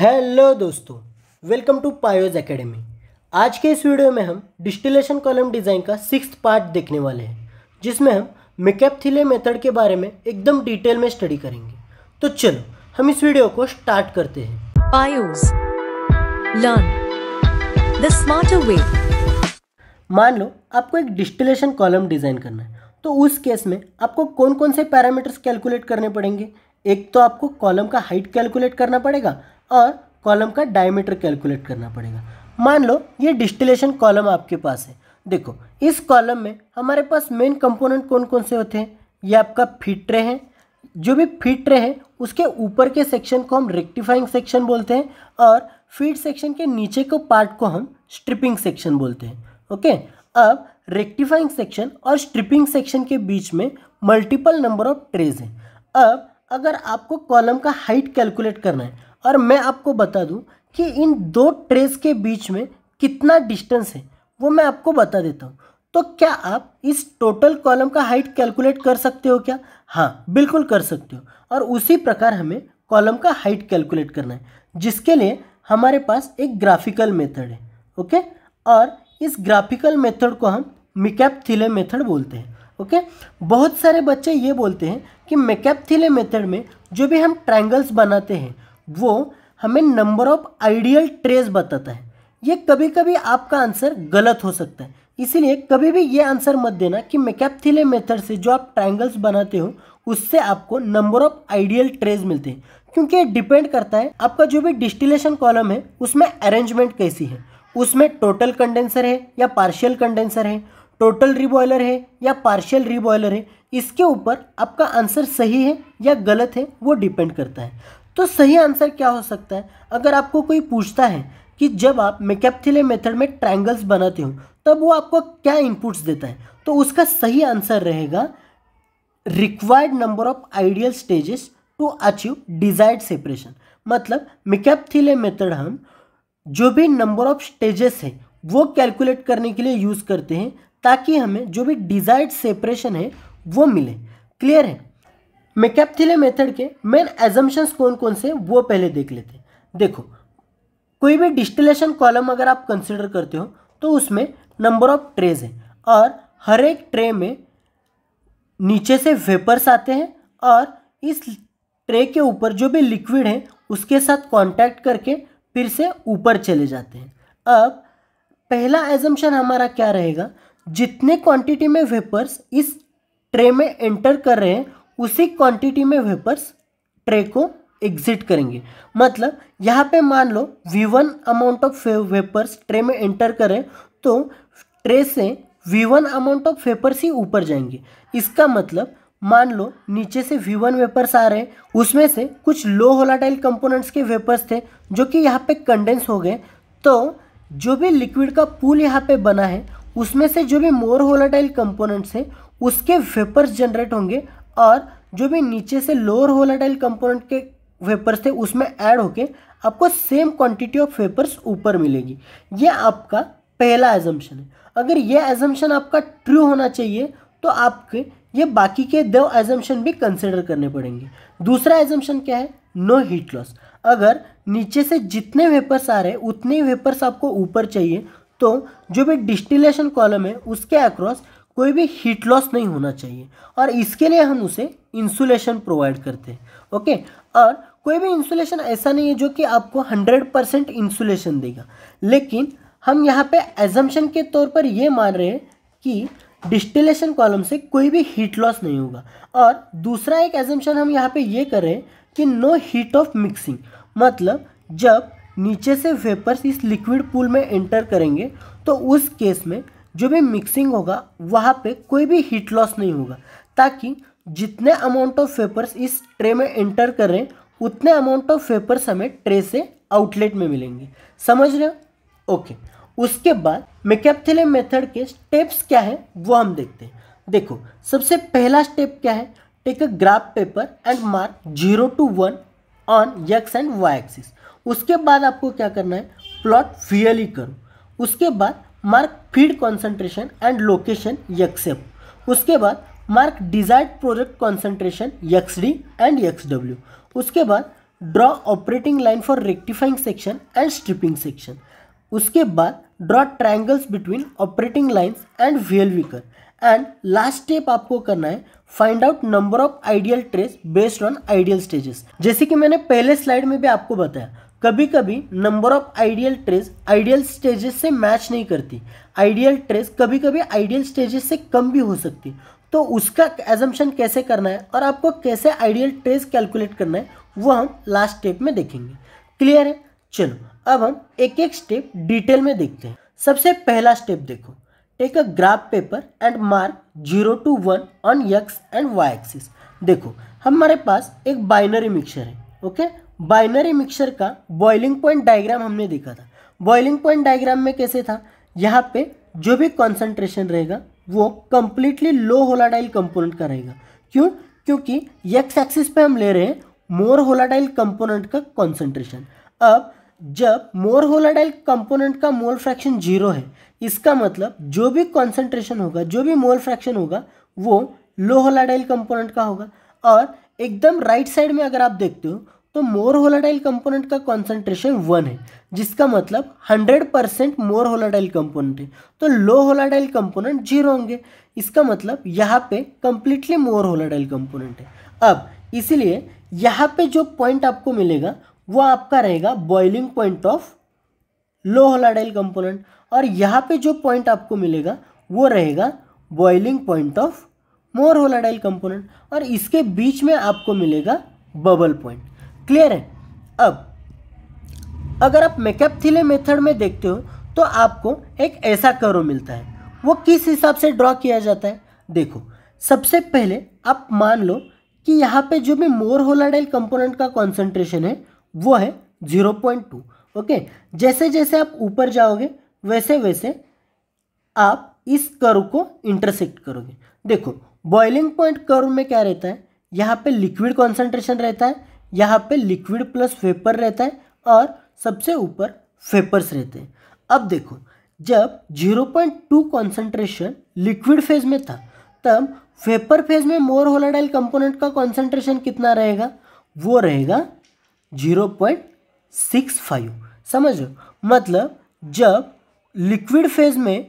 Hello दोस्तों welcome to पायोज academy आज के इस वीडियो में हम डिस्टिलेशन कॉलम डिज़ाइन का सिक्स पार्ट देखने वाले हैं जिसमें हम थीले मेथड के बारे में एकदम डिटेल में स्टडी करेंगे तो चलो हम इस वीडियो को स्टार्ट करते हैं पायोज लर्न द स्मार्टर वे मान लो आपको एक डिस्टिलेशन कॉलम डिज़ाइन करना है तो उस केस में आपको कौन कौन से पैरामीटर्स कैलकुलेट करने पड़ेंगे एक तो आपको कॉलम का हाइट कैलकुलेट करना पड़ेगा और कॉलम का डायमीटर कैलकुलेट करना पड़ेगा मान लो ये डिस्टिलेशन कॉलम आपके पास है देखो इस कॉलम में हमारे पास मेन कंपोनेंट कौन कौन से होते हैं ये आपका फिट रे हैं जो भी फिट रे हैं उसके ऊपर के सेक्शन को हम रेक्टिफाइंग सेक्शन बोलते हैं और फीट सेक्शन के नीचे को पार्ट को हम स्ट्रिपिंग सेक्शन बोलते हैं ओके अब रेक्टिफाइंग सेक्शन और स्ट्रिपिंग सेक्शन के बीच में मल्टीपल नंबर ऑफ ट्रेज हैं अब अगर आपको कॉलम का हाइट कैलकुलेट करना है और मैं आपको बता दूं कि इन दो ट्रेस के बीच में कितना डिस्टेंस है वो मैं आपको बता देता हूँ तो क्या आप इस टोटल कॉलम का हाइट कैलकुलेट कर सकते हो क्या हाँ बिल्कुल कर सकते हो और उसी प्रकार हमें कॉलम का हाइट कैलकुलेट करना है जिसके लिए हमारे पास एक ग्राफिकल मेथड है ओके और इस ग्राफिकल मेथड को हम मिकैप थीले मेथड बोलते हैं ओके बहुत सारे बच्चे ये बोलते हैं कि मेकैप थीले मेथड में जो भी हम ट्रायंगल्स बनाते हैं वो हमें नंबर ऑफ आइडियल ट्रेस बताता है ये कभी कभी आपका आंसर गलत हो सकता है इसीलिए कभी भी ये आंसर मत देना कि मैकैपथिले मेथड से जो आप ट्रायंगल्स बनाते हो उससे आपको नंबर ऑफ आइडियल ट्रेज मिलते हैं क्योंकि ये डिपेंड करता है आपका जो भी डिस्टिलेशन कॉलम है उसमें अरेंजमेंट कैसी है उसमें टोटल कंडेंसर है या पार्शियल कंडेंसर है टोटल रिबॉयलर है या पार्शियल रिबॉयलर है इसके ऊपर आपका आंसर सही है या गलत है वो डिपेंड करता है तो सही आंसर क्या हो सकता है अगर आपको कोई पूछता है कि जब आप मेकैप्थिले मेथड में ट्रायंगल्स बनाते हो तब वो आपको क्या इनपुट्स देता है तो उसका सही आंसर रहेगा required number of ideal stages to achieve desired separation मतलब मिकैपथिले मेथड हम जो भी नंबर ऑफ स्टेजेस है वो कैलकुलेट करने के लिए यूज़ करते हैं ताकि हमें जो भी डिजायर्ड सेपरेशन है वो मिले क्लियर है मैकेपथिले मेथड के मेन एजम्पन्स कौन कौन से वो पहले देख लेते हैं देखो कोई भी डिस्टिलेशन कॉलम अगर आप कंसिडर करते हो तो उसमें नंबर ऑफ ट्रेज हैं और हर एक ट्रे में नीचे से वेपर्स आते हैं और इस ट्रे के ऊपर जो भी लिक्विड है उसके साथ कांटेक्ट करके फिर से ऊपर चले जाते हैं अब पहला एजम्पन हमारा क्या रहेगा जितने क्वांटिटी में वेपर्स इस ट्रे में एंटर कर रहे हैं उसी क्वांटिटी में वेपर्स ट्रे को एग्जिट करेंगे मतलब यहाँ पे मान लो V one amount of vapours tray में एंटर करें तो ट्रे से V one amount of vapours ही ऊपर जाएंगे इसका मतलब मान लो नीचे से वी वन वेपर्स आ रहे हैं उसमें से कुछ लो होलाटाइल कंपोनेंट्स के वेपर्स थे जो कि यहाँ पे कंडेंस हो गए तो जो भी लिक्विड का पूल यहाँ पे बना है उसमें से जो भी मोर होलाटाइल कंपोनेंट्स हैं उसके वेपर्स जनरेट होंगे और जो भी नीचे से लोअर होलाटाइल कंपोनेंट के वेपर्स थे उसमें ऐड होके आपको सेम क्वांटिटी ऑफ वेपर्स ऊपर मिलेगी ये आपका पहला एजम्पन है अगर ये एजम्पन आपका ट्रू होना चाहिए तो आपके ये बाकी के दो एजम्पन भी कंसिडर करने पड़ेंगे दूसरा एजम्पन क्या है नो हीट लॉस अगर नीचे से जितने वेपर्स आ रहे हैं उतने वेपर्स आपको ऊपर चाहिए तो जो भी डिस्टिलेशन कॉलम है उसके अक्रॉस कोई भी हीट लॉस नहीं होना चाहिए और इसके लिए हम उसे इंसुलेशन प्रोवाइड करते हैं ओके और कोई भी इंसुलेशन ऐसा नहीं है जो कि आपको 100 परसेंट इंसुलेशन देगा लेकिन हम यहाँ पे एजम्पन के तौर पर ये मान रहे हैं कि डिस्टिलेशन कॉलम से कोई भी हीट लॉस नहीं होगा और दूसरा एक एजम्पन हम यहाँ पे ये कर रहे हैं कि नो हीट ऑफ मिक्सिंग मतलब जब नीचे से वेपर्स इस लिक्विड पूल में एंटर करेंगे तो उस केस में जो भी मिक्सिंग होगा वहाँ पे कोई भी हीट लॉस नहीं होगा ताकि जितने अमाउंट ऑफ पेपर्स इस ट्रे में एंटर करें उतने अमाउंट ऑफ पेपर्स हमें ट्रे से आउटलेट में मिलेंगे समझ रहे हो ओके उसके बाद मेकेपथिले मेथड के स्टेप्स क्या है वो हम देखते हैं देखो सबसे पहला स्टेप क्या है take a graph paper and mark zero to one on x and y axis उसके बाद आपको क्या करना है प्लॉट फियली करो उसके बाद mark feed concentration and location x F उसके बाद mark desired project concentration x D and x W उसके बाद draw operating line for rectifying section and stripping section उसके बाद draw triangles between operating lines and व्हील व्हीकर एंड लास्ट स्टेप आपको करना है find out number of ideal trays based on ideal stages जैसे कि मैंने पहले स्लाइड में भी आपको बताया कभी कभी number of ideal trays ideal stages से मैच नहीं करती आइडियल ट्रेस कभी कभी आइडियल स्टेजेस से कम भी हो सकती तो उसका एजम्पन कैसे करना है और आपको कैसे आइडियल ट्रेस कैलकुलेट करना है वो हम लास्ट स्टेप में देखेंगे क्लियर है चलो अब हम एक एक स्टेप डिटेल में देखते हैं सबसे पहला स्टेप देखो take a graph paper and mark zero to one on x and y axis देखो हमारे पास एक बाइनरी मिक्सर है ओके बाइनरी मिक्सचर का बॉइलिंग पॉइंट डायग्राम हमने देखा था बॉइलिंग पॉइंट डायग्राम में कैसे था यहाँ पे जो भी कॉन्सेंट्रेशन रहेगा वो कम्प्लीटली लो होलाडाइल कंपोनेंट का रहेगा क्यों क्योंकि एक्स एक्सिस पे हम ले रहे हैं मोर होलाडाइल कंपोनेंट का कॉन्सेंट्रेशन अब जब मोर होलाडाइल कंपोनेंट का मोल फ्रैक्शन जीरो है इसका मतलब जो भी कॉन्सेंट्रेशन होगा जो भी मोल फ्रैक्शन होगा वो लो होलाडाइल कंपोनेंट का होगा और एकदम राइट साइड में अगर आप देखते हो तो मोर होलाटाइल कंपोनेंट का कॉन्सेंट्रेशन वन है जिसका मतलब hundred percent more volatile component है तो लो होलाटाइल कंपोनेंट जीरो होंगे इसका मतलब यहाँ पे कंप्लीटली मोर होलाटाइल कंपोनेंट है अब इसीलिए यहाँ पे जो पॉइंट आपको मिलेगा वो आपका रहेगा boiling point of low volatile component और यहाँ पे जो पॉइंट आपको मिलेगा वो रहेगा boiling point of more volatile component और इसके बीच में आपको मिलेगा बबल पॉइंट क्लियर है अब अगर आप मेकअप थीले मेथड में देखते हो तो आपको एक ऐसा कर्व मिलता है वो किस हिसाब से ड्रॉ किया जाता है देखो सबसे पहले आप मान लो कि यहाँ पे जो भी मोर होलाडाइल कंपोनेंट का कॉन्सेंट्रेशन है वो है जीरो पॉइंट टू ओके जैसे जैसे आप ऊपर जाओगे वैसे वैसे आप इस कर्व को इंटरसेक्ट करोगे देखो बॉइलिंग पॉइंट कर्व में क्या रहता है यहाँ पे लिक्विड कॉन्सेंट्रेशन रहता है यहाँ पे लिक्विड प्लस वेपर रहता है और सबसे ऊपर वेपर्स रहते हैं अब देखो जब 0.2 कॉन्सेंट्रेशन लिक्विड फेज में था तब वेपर फेज में मोर होलाडाइल कंपोनेंट का कॉन्सेंट्रेशन कितना रहेगा वो रहेगा 0.65 समझ लो मतलब जब लिक्विड फेज में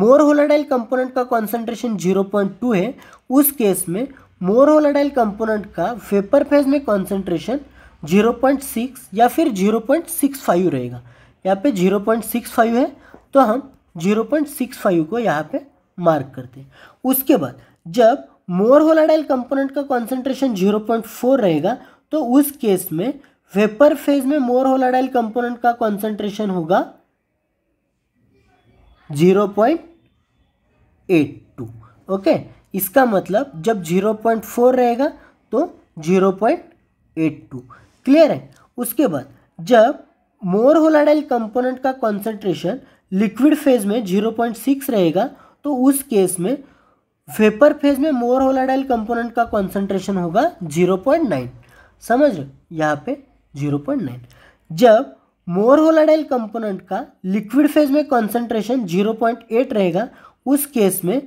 मोर होलाडाइल कंपोनेंट का कॉन्सेंट्रेशन 0.2 है उस केस में मोर होलाडाइल कंपोनेंट का वेपर फेज में कॉन्सेंट्रेशन 0.6 या फिर 0.65 रहेगा यहाँ पे 0.65 है तो हम 0.65 को यहाँ पे मार्क करते हैं उसके बाद जब मोर होलाडाइल कंपोनेंट का कॉन्सेंट्रेशन 0.4 रहेगा तो उस केस में वेपर फेज में मोर होलाडाइल कंपोनेंट का कॉन्सेंट्रेशन होगा 0.82 ओके okay? इसका मतलब जब 0.4 रहेगा तो 0.82 क्लियर है उसके बाद जब मोर होलाडाइल कंपोनेंट का कॉन्सेंट्रेशन लिक्विड फेज में 0.6 रहेगा तो उस केस में वेपर फेज में मोर होलाडाइल कंपोनेंट का कॉन्सेंट्रेशन होगा 0.9 समझ रहे यहाँ पे 0.9 जब मोर होलाडाइल कंपोनेंट का लिक्विड फेज में कॉन्सेंट्रेशन 0.8 रहेगा उस केस में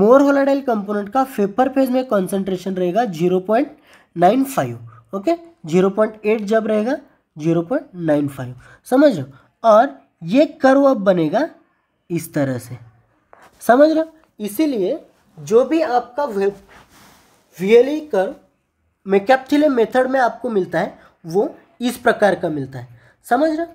मोर होलाडाइल कंपोनेंट का फेपर फेज में कॉन्सेंट्रेशन रहेगा zero point nine five okay zero point eight जब रहेगा जीरो पॉइंट नाइन फाइव समझ लो और ये कर्व अब बनेगा इस तरह से समझ लो इसीलिए जो भी आपका वीएलई कर्व मैकैप्थिले मेथड में आपको मिलता है वो इस प्रकार का मिलता है समझ रहे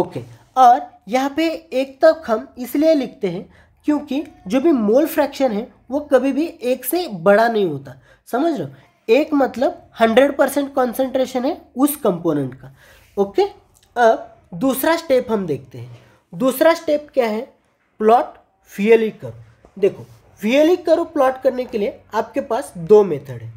ओके और यहाँ पे एक तक हम इसलिए लिखते हैं क्योंकि जो भी मोल फ्रैक्शन है वो कभी भी एक से बड़ा नहीं होता समझ लो एक मतलब हंड्रेड परसेंट कॉन्सेंट्रेशन है उस कंपोनेंट का ओके अब दूसरा स्टेप हम देखते हैं दूसरा स्टेप क्या है प्लॉट फीएली करो देखो फीएली करो प्लॉट करने के लिए आपके पास दो मेथड है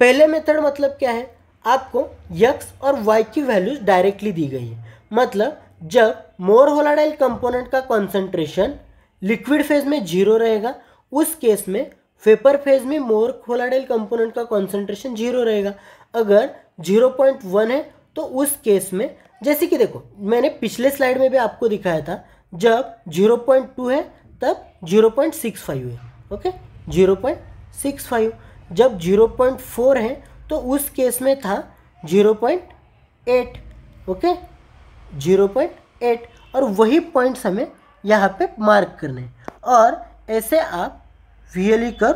पहले मेथड मतलब क्या है आपको यक्स और वाई की वैल्यूज डायरेक्टली दी गई है मतलब जब मोर होलाडाइल कंपोनेंट का कॉन्सेंट्रेशन लिक्विड फेज में जीरो रहेगा उस केस में वेपर फेज में मोर होलाडाइल कंपोनेंट का कॉन्सेंट्रेशन जीरो रहेगा अगर जीरो पॉइंट वन है तो उस केस में जैसे कि देखो मैंने पिछले स्लाइड में भी आपको दिखाया था जब जीरो पॉइंट टू है तब जीरो पॉइंट सिक्स फाइव है okay zero point six five जब जीरो पॉइंट फोर है तो उस केस में था zero point eight okay zero point eight और वही पॉइंट्स हमें यहाँ पे मार्क करने हैं और ऐसे आप वी कर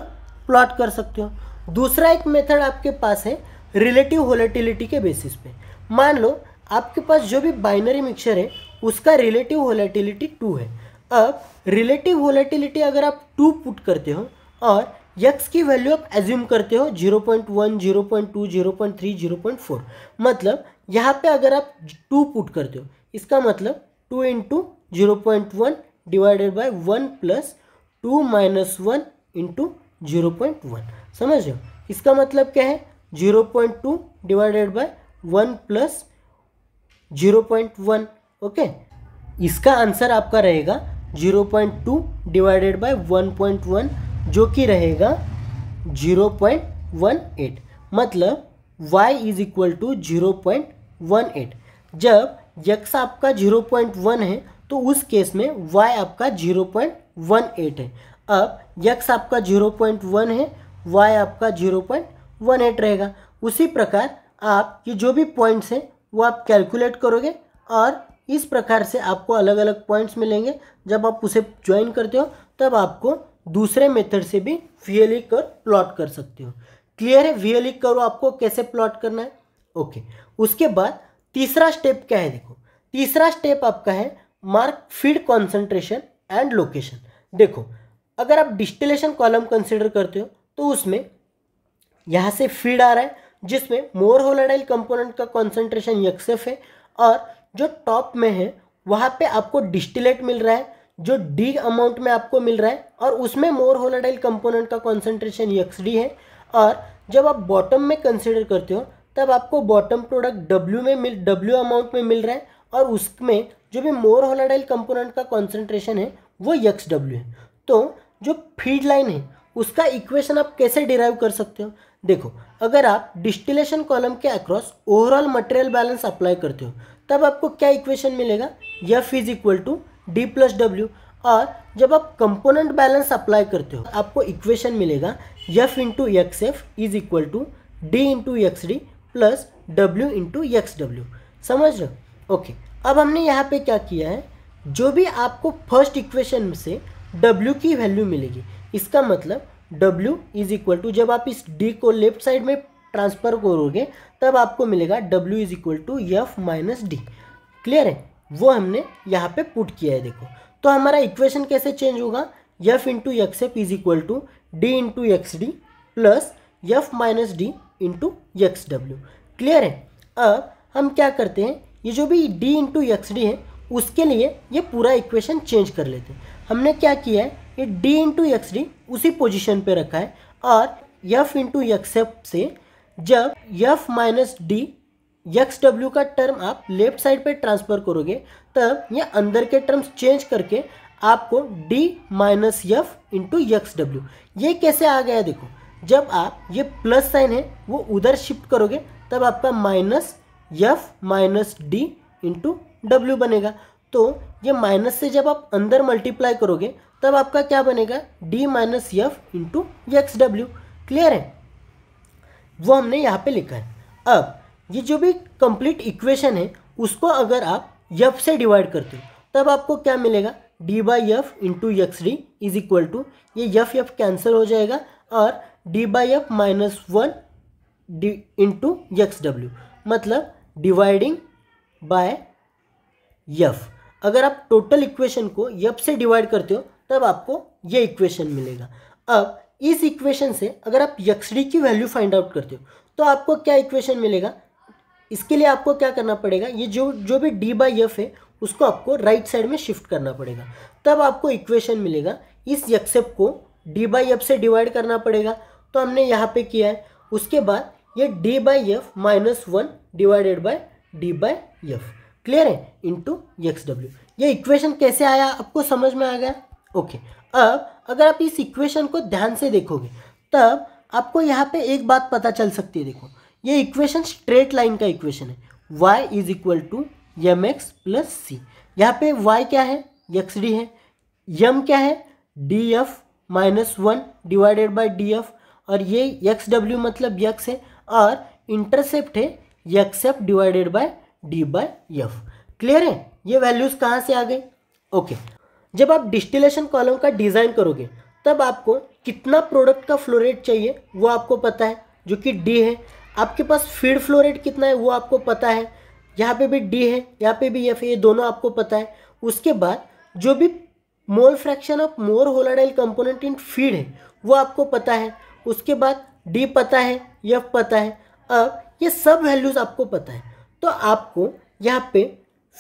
प्लॉट कर सकते हो दूसरा एक मेथड आपके पास है रिलेटिव होलेटिलिटी के बेसिस पे मान लो आपके पास जो भी बाइनरी मिक्सचर है उसका रिलेटिव होलेटिलिटी टू है अब रिलेटिव होलेटिलिटी अगर आप टू पुट करते हो और यक्स की वैल्यू आप एज्यूम करते हो zero point one zero point two zero point three zero point four मतलब यहाँ पे अगर आप टू पुट करते हो इसका मतलब two into zero point one divided by one plus two minus one into zero point one समझ रहे हो इसका मतलब क्या है zero point two divided by one plus zero point one okay इसका आंसर आपका रहेगा zero point two divided by one point one जो कि रहेगा जीरो पॉइंट वन एट मतलब y is equal to zero point one eight जब x आपका zero point one है तो उस केस में वाई आपका जीरो पॉइंट वन एट है अब यक्स आपका जीरो पॉइंट वन है वाई आपका जीरो पॉइंट वन एट रहेगा उसी प्रकार आप ये जो भी पॉइंट्स हैं वो आप कैलकुलेट करोगे और इस प्रकार से आपको अलग अलग पॉइंट्स मिलेंगे जब आप उसे ज्वाइन करते हो तब आपको दूसरे मेथड से भी वी एल कर प्लॉट कर सकते हो क्लियर है वी एल e आपको कैसे प्लॉट करना है ओके उसके बाद तीसरा स्टेप क्या है देखो तीसरा स्टेप आपका है mark feed concentration and location देखो अगर आप डिस्टिलेशन कॉलम कंसिडर करते हो तो उसमें यहाँ से फीड आ रहा है जिसमें मोर होलाडाइल कंपोनेंट का कॉन्सेंट्रेशन यक्सेफ है और जो टॉप में है वहाँ पे आपको डिस्टिलेट मिल रहा है जो डी अमाउंट में आपको मिल रहा है और उसमें मोर होलाडाइल कंपोनेंट का कॉन्सेंट्रेशन यक्स डी है और जब आप बॉटम में कंसिडर करते हो तब आपको बॉटम प्रोडक्ट डब्ल्यू में मिल डब्ल्यू अमाउंट में मिल रहा है और उसमें जो भी मोर होलाडाइल कंपोनेंट का कॉन्सेंट्रेशन है वो यक्स डब्ल्यू है तो जो फीड लाइन है उसका इक्वेशन आप कैसे डिराइव कर सकते हो देखो अगर आप डिस्टिलेशन कॉलम के across overall material balance apply करते हो तब आपको क्या इक्वेशन मिलेगा F is equal to D plus W और जब आप कंपोनेंट बैलेंस अप्लाई करते हो आपको इक्वेशन मिलेगा F into x F is equal to D into x D plus W into x W समझ रहे हो ओके अब हमने यहाँ पे क्या किया है जो भी आपको फर्स्ट इक्वेशन से डब्ल्यू की वैल्यू मिलेगी इसका मतलब डब्ल्यू इज इक्वल टू जब आप इस डी को लेफ्ट साइड में ट्रांसफर करोगे तब आपको मिलेगा W is equal to F minus D clear है वो हमने यहाँ पे पुट किया है देखो तो हमारा इक्वेशन कैसे चेंज होगा F into x F is equal to D into x D plus F minus D into x W clear है अब हम क्या करते हैं ये जो भी डी इंटू यक्स डी है उसके लिए ये पूरा इक्वेशन चेंज कर लेते हैं हमने क्या किया है ये डी इंटू यक्स डी उसी पोजिशन पर रखा है और यफ इंटू यक्स से जब F minus D x W का टर्म आप लेफ्ट साइड पर ट्रांसफ़र करोगे तब ये अंदर के टर्म्स चेंज करके आपको D minus F into x W ये कैसे आ गया देखो जब आप ये प्लस साइन है वो उधर शिफ्ट करोगे तब आपका minus F minus D into W बनेगा तो ये माइनस से जब आप अंदर मल्टीप्लाई करोगे तब आपका क्या बनेगा D minus F into x W clear है वो हमने यहाँ पे लिखा है अब ये जो भी कंप्लीट इक्वेशन है उसको अगर आप यफ से डिवाइड करते हो तब आपको क्या मिलेगा D by F into x D is equal to ये यफ यफ कैंसिल हो जाएगा और D by F minus one D into x W मतलब डिवाइडिंग बाय यफ अगर आप टोटल इक्वेशन को यफ से डिवाइड करते हो तब आपको ये इक्वेशन मिलेगा अब इस इक्वेशन से अगर आप यक्सडी की वैल्यू फाइंड आउट करते हो तो आपको क्या इक्वेशन मिलेगा इसके लिए आपको क्या करना पड़ेगा ये जो जो भी डी बाई एफ है उसको आपको राइट right साइड में शिफ्ट करना पड़ेगा तब आपको इक्वेशन मिलेगा इस यक्सेप को डी बाई एफ से डिवाइड करना पड़ेगा तो हमने यहाँ पे किया है उसके बाद ये D by F minus one divided by D by F clear है इंटू एक्स डब्ल्यू ये इक्वेशन कैसे आया आपको समझ में आ गया ओके अब अगर आप इस इक्वेशन को ध्यान से देखोगे तब आपको यहाँ पे एक बात पता चल सकती है देखो ये इक्वेशन स्ट्रेट लाइन का इक्वेशन है y is equal to M x plus c यहाँ पे y क्या है एक्स डी है यम क्या है D F minus one divided by D F और ये एक्स डब्ल्यू मतलब यक्स है और इंटरसेप्ट है x F divided by D by F clear है ये वैल्यूज़ कहाँ से आ गए ओके जब आप डिस्टिलेशन कॉलम का डिज़ाइन करोगे तब आपको कितना प्रोडक्ट का फ्लोरेट चाहिए वो आपको पता है जो कि डी है आपके पास फीड फ्लोरेट कितना है वो आपको पता है यहाँ पे भी डी है यहाँ पे भी एफ ये दोनों आपको पता है उसके बाद जो भी mole fraction of more volatile component in feed है वो आपको पता है उसके बाद डी पता है यफ पता है अब ये सब वैल्यूज़ आपको पता है तो आपको यहाँ पे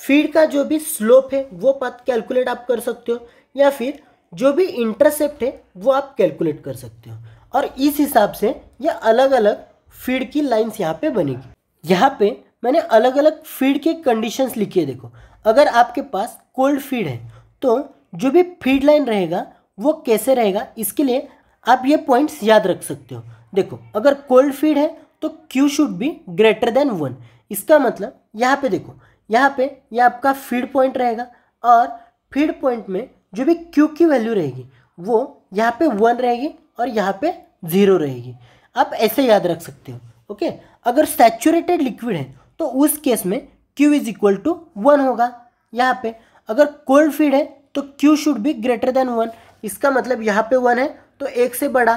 फीड का जो भी स्लोप है वो पत कैलकुलेट आप कर सकते हो या फिर जो भी इंटरसेप्ट है वो आप कैलकुलेट कर सकते हो और इस हिसाब से ये अलग अलग फीड की लाइंस यहाँ पे बनेगी यहाँ पे मैंने अलग अलग फीड के कंडीशंस लिखी है देखो अगर आपके पास कोल्ड फीड है तो जो भी फीड लाइन रहेगा वो कैसे रहेगा इसके लिए आप ये पॉइंट्स याद रख सकते हो देखो अगर कोल्ड फीड है तो Q should be greater than one इसका मतलब यहाँ पे देखो यहाँ पे ये यह आपका फीड पॉइंट रहेगा और फीड पॉइंट में जो भी क्यू की वैल्यू रहेगी वो यहाँ पे वन रहेगी और यहाँ पे ज़ीरो रहेगी आप ऐसे याद रख सकते हो ओके अगर सेचुरेटेड लिक्विड है तो उस केस में Q is equal to one होगा यहाँ पे अगर कोल्ड फीड है तो Q should be greater than one इसका मतलब यहाँ पे वन है तो एक से बड़ा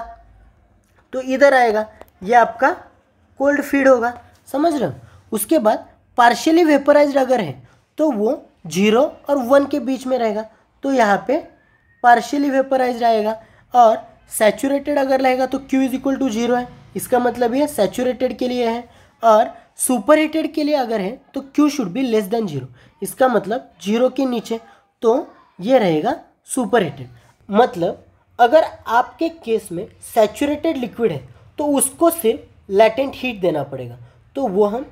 तो इधर आएगा ये आपका कोल्ड फीड होगा समझ रहे हो उसके बाद पार्शियली वेपराइज अगर है तो वो जीरो और वन के बीच में रहेगा तो यहाँ पे पार्शियली वेपराइज आएगा और सेचूरेटेड अगर रहेगा तो Q is equal to zero है इसका मतलब ये सेचूरेटेड के लिए है और सुपर हीटेड के लिए अगर है तो Q should be less than zero इसका मतलब जीरो के नीचे तो ये रहेगा सुपर हीटेड मतलब अगर आपके केस में सेचुरेटेड लिक्विड है तो उसको सिर्फ लैटेंट हीट देना पड़ेगा तो वो हम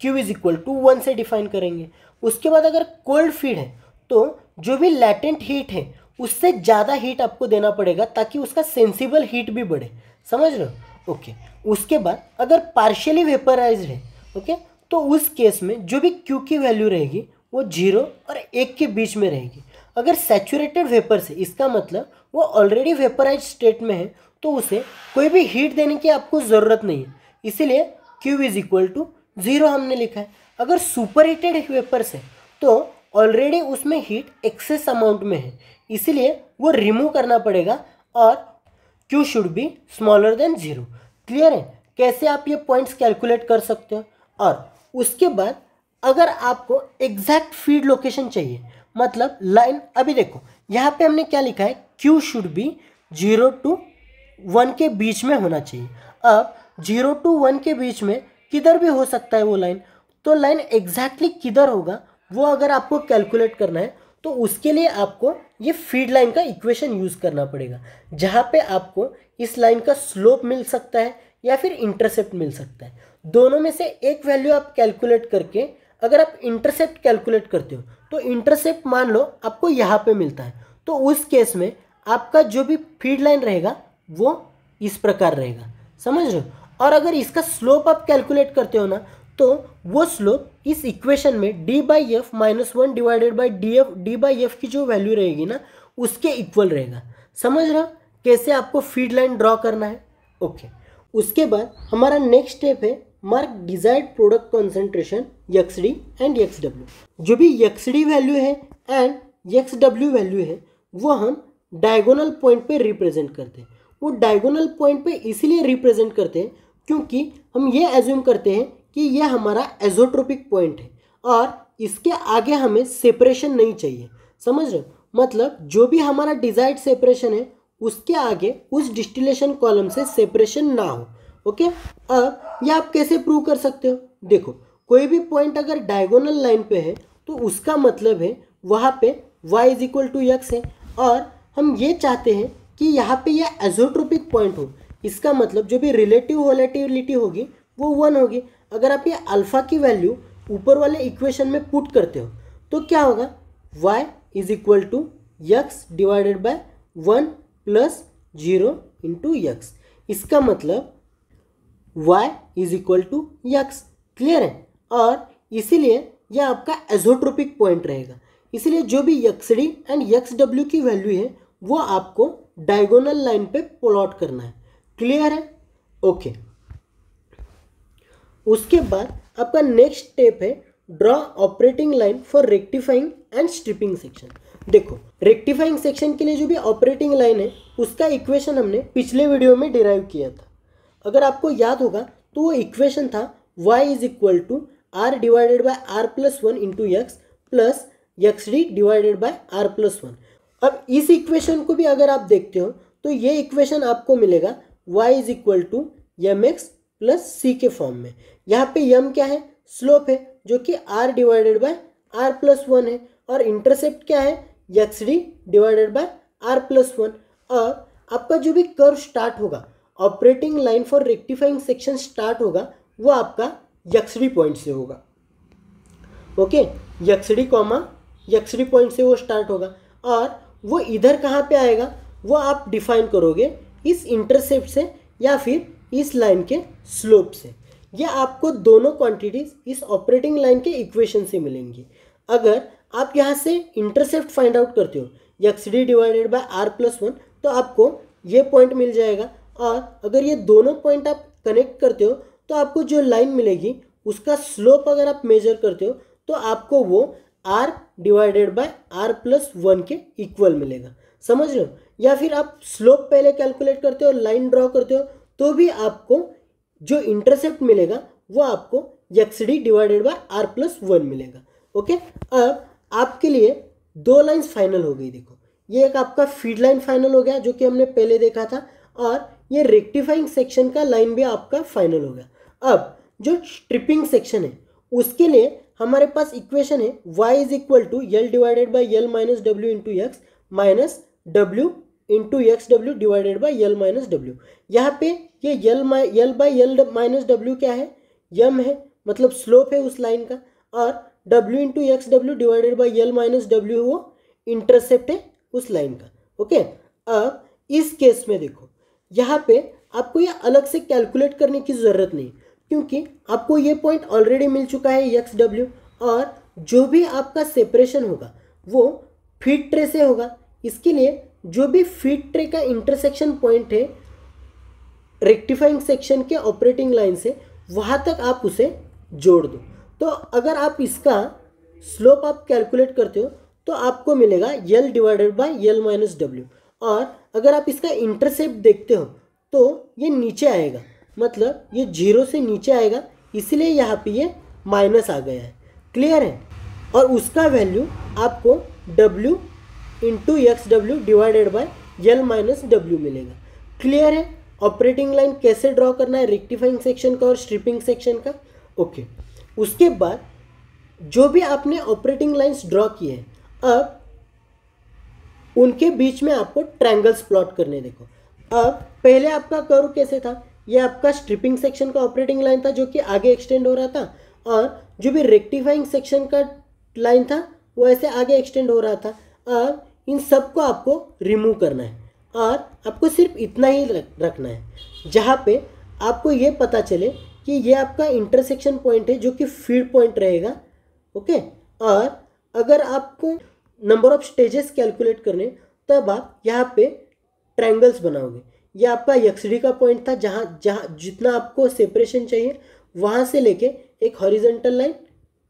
Q is equal to one से डिफाइन करेंगे उसके बाद अगर कोल्ड फीड है तो जो भी लैटेंट हीट है उससे ज़्यादा हीट आपको देना पड़ेगा ताकि उसका सेंसिबल हीट भी बढ़े समझ रहे हो ओके उसके बाद अगर पार्शियली वेपराइज है ओके तो उस केस में जो भी क्यू की वैल्यू रहेगी वो जीरो और एक के बीच में रहेगी अगर सेचूरेटेड वेपर से इसका मतलब वो ऑलरेडी वेपराइज स्टेट में है तो उसे कोई भी हीट देने की आपको ज़रूरत नहीं है इसीलिए Q is equal to zero हमने लिखा है अगर सुपर हीटेड वेपर्स है तो ऑलरेडी उसमें हीट एक्सेस अमाउंट में है इसीलिए वो रिमूव करना पड़ेगा और Q should be smaller than zero clear है कैसे आप ये पॉइंट्स कैलकुलेट कर सकते हो और उसके बाद अगर आपको एग्जैक्ट फीड लोकेशन चाहिए मतलब लाइन अभी देखो यहाँ पे हमने क्या लिखा है Q should be zero to one के बीच में होना चाहिए अब जीरो टू वन के बीच में किधर भी हो सकता है वो लाइन तो लाइन एग्जैक्टली किधर होगा वो अगर आपको कैलकुलेट करना है तो उसके लिए आपको ये फीड लाइन का इक्वेशन यूज़ करना पड़ेगा जहाँ पे आपको इस लाइन का स्लोप मिल सकता है या फिर इंटरसेप्ट मिल सकता है दोनों में से एक वैल्यू आप कैलकुलेट करके अगर आप इंटरसेप्ट कैलकुलेट करते हो तो इंटरसेप्ट मान लो आपको यहाँ पे मिलता है तो उस केस में आपका जो भी फीड लाइन रहेगा वो इस प्रकार रहेगा समझ रहे हो और अगर इसका स्लोप आप कैलकुलेट करते हो ना तो वो स्लोप इस इक्वेशन में D by F minus one divided by D F D by F की जो वैल्यू रहेगी ना उसके इक्वल रहेगा समझ रहे हो कैसे आपको फीड लाइन ड्रॉ करना है ओके उसके बाद हमारा नेक्स्ट स्टेप है mark desired product concentration x D and x W जो भी यक्स डी वैल्यू है एंड यक्स डब्ल्यू वैल्यू है वो हम डायगोनल पॉइंट पे रिप्रेजेंट करते हैं वो डायगोनल पॉइंट पे इसीलिए रिप्रेजेंट करते हैं क्योंकि हम ये एज्यूम करते हैं कि यह हमारा एजोट्रोपिक पॉइंट है और इसके आगे हमें सेपरेशन नहीं चाहिए समझ रहे मतलब जो भी हमारा डिजायर्ड सेपरेशन है उसके आगे उस डिस्टिलेशन कॉलम से सेपरेशन ना हो ओके अब यह आप कैसे प्रूव कर सकते हो देखो कोई भी पॉइंट अगर डायगोनल लाइन पे है तो उसका मतलब है वहाँ पे y is equal to x है और हम ये चाहते हैं कि यहाँ पे यह एजोट्रोपिक पॉइंट हो इसका मतलब जो भी रिलेटिव वोलेटिलिटी होगी वो वन होगी अगर आप ये अल्फ़ा की वैल्यू ऊपर वाले इक्वेशन में पुट करते हो तो क्या होगा y is equal to x divided by one plus zero into x इसका मतलब y is equal to x clear है और इसीलिए यह आपका एजोट्रोपिक पॉइंट रहेगा इसलिए जो भी x D and x W की वैल्यू है वो आपको डायगोनल लाइन पे प्लॉट करना है क्लियर है ओके उसके बाद आपका नेक्स्ट स्टेप है draw operating line for rectifying and stripping section देखो रेक्टिफाइंग सेक्शन के लिए जो भी ऑपरेटिंग लाइन है उसका इक्वेशन हमने पिछले वीडियो में डिराइव किया था अगर आपको याद होगा तो वो इक्वेशन था y is equal to R divided by R plus one into x plus x D divided by R plus one अब इस इक्वेशन को भी अगर आप देखते हो तो ये इक्वेशन आपको मिलेगा y is equal to M x plus C के फॉर्म में यहाँ पे यम क्या है स्लोप है जो कि R divided by R plus one है और इंटरसेप्ट क्या है x D divided by R plus one और आपका जो भी कर्व स्टार्ट होगा operating line for rectifying section start होगा वो आपका यक्सडी पॉइंट से होगा okay x D comma x D point से वो स्टार्ट होगा और वो इधर कहाँ पे आएगा वो आप डिफाइन करोगे इस इंटरसेप्ट से या फिर इस लाइन के स्लोप से यह आपको दोनों क्वांटिटीज इस ऑपरेटिंग लाइन के इक्वेशन से मिलेंगी अगर आप यहाँ से इंटरसेप्ट फाइंड आउट करते हो x D divided by R plus one तो आपको ये पॉइंट मिल जाएगा और अगर ये दोनों पॉइंट आप कनेक्ट करते हो तो आपको जो लाइन मिलेगी उसका स्लोप अगर आप मेजर करते हो तो आपको वो R divided by R plus one के इक्वल मिलेगा समझ लो या फिर आप स्लोप पहले कैलकुलेट करते हो लाइन ड्रॉ करते हो तो भी आपको जो इंटरसेप्ट मिलेगा वो आपको X D divided by R plus one मिलेगा ओके अब आपके लिए दो लाइंस फाइनल हो गई देखो ये एक आपका फीड लाइन फाइनल हो गया जो कि हमने पहले देखा था और ये रेक्टिफाइंग सेक्शन का लाइन भी आपका फाइनल होगा अब जो स्ट्रिपिंग सेक्शन है उसके लिए हमारे पास इक्वेशन है y is equal to L divided by L minus W into X minus W into x W divided by L minus W यहाँ पे ये एल माइ L by L minus W क्या है यम है मतलब स्लोप है उस लाइन का और W into x W divided by L minus W वो इंटरसेप्ट है उस लाइन का ओके अब इस केस में देखो यहाँ पे आपको ये अलग से कैलकुलेट करने की ज़रूरत नहीं क्योंकि आपको ये पॉइंट ऑलरेडी मिल चुका है यक्स डब्ल्यू और जो भी आपका सेपरेशन होगा वो फीट ट्रे से होगा इसके लिए जो भी फीट ट्रे का इंटरसेक्शन पॉइंट है रेक्टिफाइंग सेक्शन के ऑपरेटिंग लाइन से वहाँ तक आप उसे जोड़ दो तो अगर आप इसका स्लोप आप कैलकुलेट करते हो तो आपको मिलेगा L divided by L minus W और अगर आप इसका इंटरसेप्ट देखते हो तो ये नीचे आएगा मतलब ये जीरो से नीचे आएगा इसलिए यहाँ पे ये माइनस आ गया है क्लियर है और उसका वैल्यू आपको W into x W divided by L minus W मिलेगा क्लियर है ऑपरेटिंग लाइन कैसे ड्रॉ करना है रेक्टिफाइंग सेक्शन का और स्ट्रिपिंग सेक्शन का ओके okay. उसके बाद जो भी आपने ऑपरेटिंग लाइन्स ड्रॉ किए हैं अब उनके बीच में आपको ट्रैंगल्स प्लॉट करने देखो अब पहले आपका कर्व कैसे था ये आपका स्ट्रिपिंग सेक्शन का ऑपरेटिंग लाइन था जो कि आगे एक्सटेंड हो रहा था और जो भी रेक्टिफाइंग सेक्शन का लाइन था वो ऐसे आगे एक्सटेंड हो रहा था अब इन सब को आपको रिमूव करना है और आपको सिर्फ इतना ही रखना है जहाँ पे आपको ये पता चले कि ये आपका इंटरसेक्शन पॉइंट है जो कि फीड पॉइंट रहेगा ओके और अगर आपको नंबर ऑफ स्टेजेस कैलकुलेट करने तब आप यहाँ पे ट्रायंगल्स बनाओगे ये आपका यक्सडी का पॉइंट था जहाँ जहाँ जितना आपको सेपरेशन चाहिए वहाँ से लेके एक हॉरिजेंटल लाइन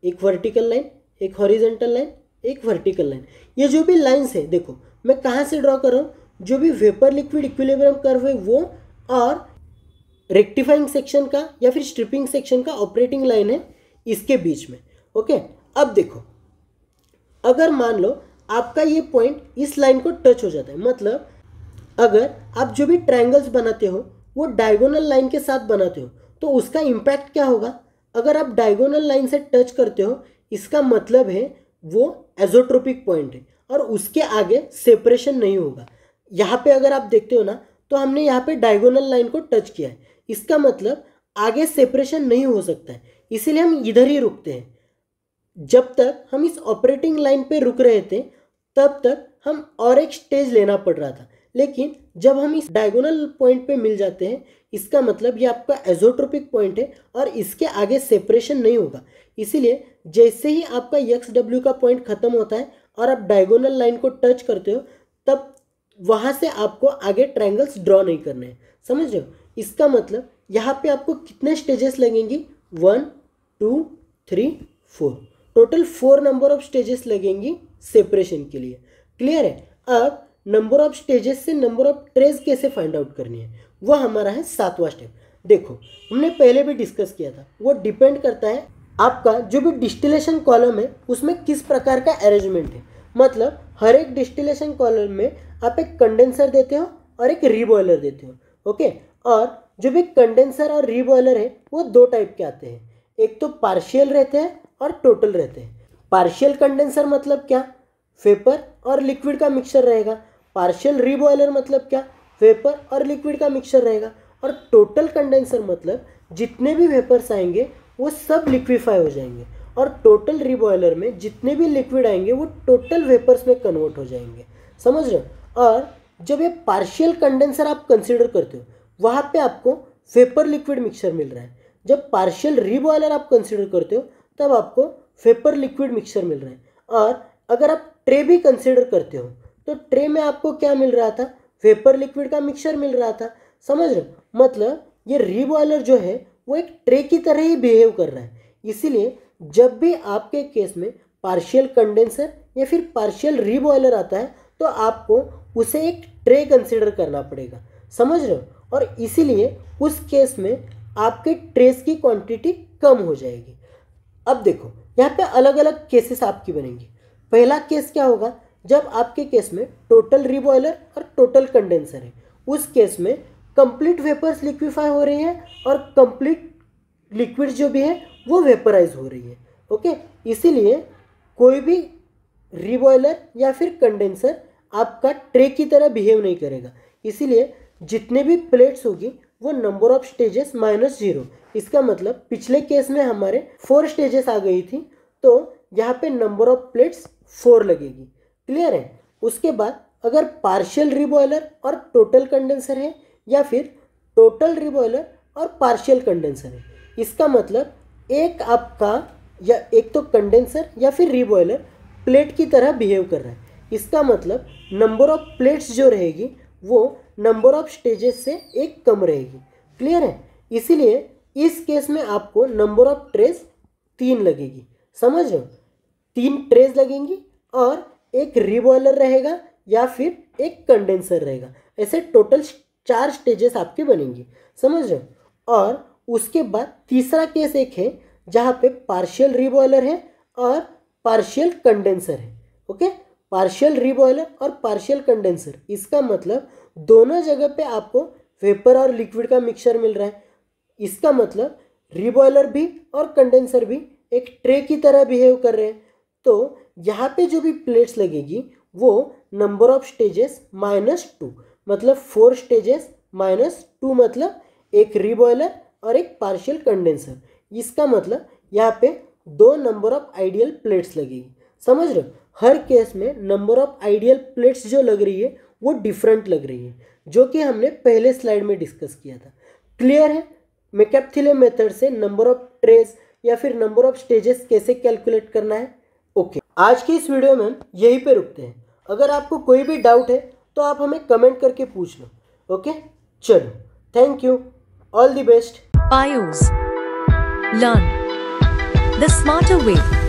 एक वर्टिकल लाइन एक हॉरिजेंटल लाइन एक वर्टिकल लाइन ये जो भी लाइंस है देखो मैं कहाँ से ड्रॉ कर रहा हूँ जो भी वेपर लिक्विड इक्विलिब्रियम कर्व है वो और रेक्टिफाइंग सेक्शन का या फिर स्ट्रिपिंग सेक्शन का ऑपरेटिंग लाइन है इसके बीच में ओके अब देखो अगर मान लो आपका ये पॉइंट इस लाइन को टच हो जाता है मतलब अगर आप जो भी ट्रायंगल्स बनाते हो वो डायगोनल लाइन के साथ बनाते हो तो उसका इम्पैक्ट क्या होगा अगर आप डायगोनल लाइन से टच करते हो इसका मतलब है वो एजोट्रोपिक पॉइंट है और उसके आगे सेपरेशन नहीं होगा यहाँ पे अगर आप देखते हो ना तो हमने यहाँ पे डायगोनल लाइन को टच किया है इसका मतलब आगे सेपरेशन नहीं हो सकता है इसीलिए हम इधर ही रुकते हैं जब तक हम इस ऑपरेटिंग लाइन पे रुक रहे थे तब तक हम और एक स्टेज लेना पड़ रहा था लेकिन जब हम इस डायगोनल पॉइंट पे मिल जाते हैं इसका मतलब ये आपका एजोट्रोपिक पॉइंट है और इसके आगे सेपरेशन नहीं होगा इसीलिए जैसे ही आपका यक्स डब्ल्यू का पॉइंट ख़त्म होता है और आप डायगोनल लाइन को टच करते हो तब वहाँ से आपको आगे ट्रायंगल्स ड्रॉ नहीं करने हैं समझ रहे हो इसका मतलब यहाँ पे आपको कितने स्टेजेस लगेंगी one two three four total four number of stages लगेंगी सेपरेशन के लिए क्लियर है अब नंबर ऑफ स्टेजेस से नंबर ऑफ ट्रेज कैसे फाइंड आउट करनी है वह हमारा है सातवा स्टेप देखो हमने पहले भी डिस्कस किया था वो डिपेंड करता है आपका जो भी डिस्टिलेशन कॉलम है उसमें किस प्रकार का अरेंजमेंट है मतलब हर एक डिस्टिलेशन कॉलम में आप एक कंडेंसर देते हो और एक रीबॉयलर देते हो ओके और जो भी कंडेंसर और रीबॉयलर है वो दो टाइप के आते हैं एक तो पार्शियल रहते हैं और टोटल रहते हैं पार्शियल कंडेंसर मतलब क्या वेपर और लिक्विड का मिक्सचर रहेगा पार्शियल रीबॉयलर मतलब क्या वेपर और लिक्विड का मिक्सचर रहेगा और टोटल कंडेंसर मतलब जितने भी वेपर्स आएंगे वो सब लिक्विफाई हो जाएंगे और टोटल रिबॉयलर में जितने भी लिक्विड आएंगे वो टोटल वेपर्स में कन्वर्ट हो जाएंगे समझ रहे हो और जब ये पार्शियल कंडेंसर आप कंसिडर करते हो वहाँ पे आपको वेपर लिक्विड मिक्सचर मिल रहा है जब पार्शियल रिबॉयलर आप कंसिडर करते हो तब आपको फेपर लिक्विड मिक्सर मिल रहा है और अगर आप ट्रे भी कंसिडर करते हो तो ट्रे में आपको क्या मिल रहा था फेपर लिक्विड का मिक्सर मिल रहा था समझ रहे मतलब ये रीबॉयलर जो है वो एक ट्रे की तरह ही बिहेव कर रहा है इसीलिए जब भी आपके केस में पार्शियल कंडेंसर या फिर पार्शियल रीबॉयलर आता है तो आपको उसे एक ट्रे कंसिडर करना पड़ेगा समझ रहे हो और इसीलिए उस केस में आपके ट्रेस की क्वांटिटी कम हो जाएगी अब देखो यहाँ पे अलग अलग केसेस आपकी बनेंगी पहला केस क्या होगा जब आपके केस में टोटल रिबॉयलर और टोटल कंडेंसर है उस केस में कंप्लीट वेपर्स लिक्विफाई हो रही है और कंप्लीट लिक्विड जो भी है वो वेपराइज हो रही है ओके इसीलिए कोई भी रिबॉयलर या फिर कंडेंसर आपका ट्रे की तरह बिहेव नहीं करेगा इसीलिए जितने भी प्लेट्स होगी वो number of stages minus zero इसका मतलब पिछले केस में हमारे फोर स्टेजेस आ गई थी तो यहाँ पे नंबर ऑफ प्लेट्स फोर लगेगी क्लियर है उसके बाद अगर पार्शियल रिबॉयलर और टोटल कंडेंसर है या फिर टोटल रिबॉयलर और पार्शियल कंडेंसर है इसका मतलब एक आपका या एक तो कंडेंसर या फिर रिबॉयलर प्लेट की तरह बिहेव कर रहा है इसका मतलब नंबर ऑफ प्लेट्स जो रहेगी वो नंबर ऑफ स्टेजेस से एक कम रहेगी क्लियर है इसीलिए इस केस में आपको नंबर ऑफ ट्रेस तीन लगेगी समझ रहे हो तीन ट्रेस लगेंगी और एक रिबॉयलर रहेगा या फिर एक कंडेंसर रहेगा ऐसे टोटल चार स्टेजेस आपके बनेंगे समझ रहे हो और उसके बाद तीसरा केस एक है जहाँ पे पार्शियल रिबॉयलर है और पार्शियल कंडेंसर है ओके पार्शियल रिबॉयलर और पार्शियल कंडेंसर इसका मतलब दोनों जगह पे आपको वेपर और लिक्विड का मिक्सचर मिल रहा है इसका मतलब रिबॉयलर भी और कंडेंसर भी एक ट्रे की तरह बिहेव कर रहे हैं तो यहाँ पे जो भी प्लेट्स लगेगी वो number of stages minus two मतलब फोर स्टेजेस माइनस टू मतलब एक रिबॉयलर और एक पार्शियल कंडेंसर इसका मतलब यहाँ पे दो नंबर ऑफ आइडियल प्लेट्स लगेगी समझ रहे हर केस में नंबर ऑफ आइडियल प्लेट्स जो लग रही है वो डिफरेंट लग रही है जो कि हमने पहले स्लाइड में डिस्कस किया था क्लियर है मैकेपथिले मेथड से नंबर ऑफ ट्रेस या फिर नंबर ऑफ स्टेजेस कैसे कैलकुलेट करना है ओके okay. आज के इस वीडियो में हम यहीं पे रुकते हैं अगर आपको कोई भी डाउट है तो आप हमें कमेंट करके पूछ लो ओके okay? चलो thank you all the best बायोज लर्न द स्मार्टर वे